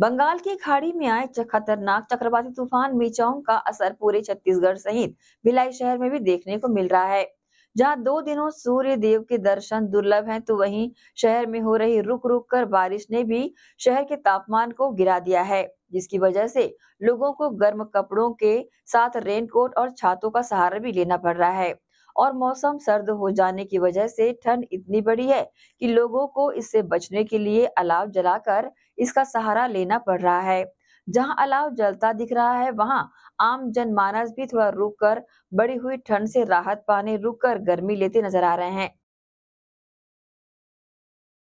बंगाल की खाड़ी में आए खतरनाक चक्रवाती तूफान मिचौंग का असर पूरे छत्तीसगढ़ सहित भिलाई शहर में भी देखने को मिल रहा है जहां दो दिनों सूर्य देव के दर्शन दुर्लभ हैं तो वहीं शहर में हो रही रुक रुक कर बारिश ने भी शहर के तापमान को गिरा दिया है जिसकी वजह से लोगों को गर्म कपड़ों के साथ रेनकोट और छातों का सहारा भी लेना पड़ रहा है और मौसम सर्द हो जाने की वजह से ठंड इतनी बड़ी है कि लोगों को इससे बचने के लिए अलाव जलाकर इसका सहारा लेना पड़ रहा है जहां अलाव जलता दिख रहा है वहां आम जनमानस भी थोड़ा रुक कर बड़ी हुई ठंड से राहत पाने रुक कर गर्मी लेते नजर आ रहे हैं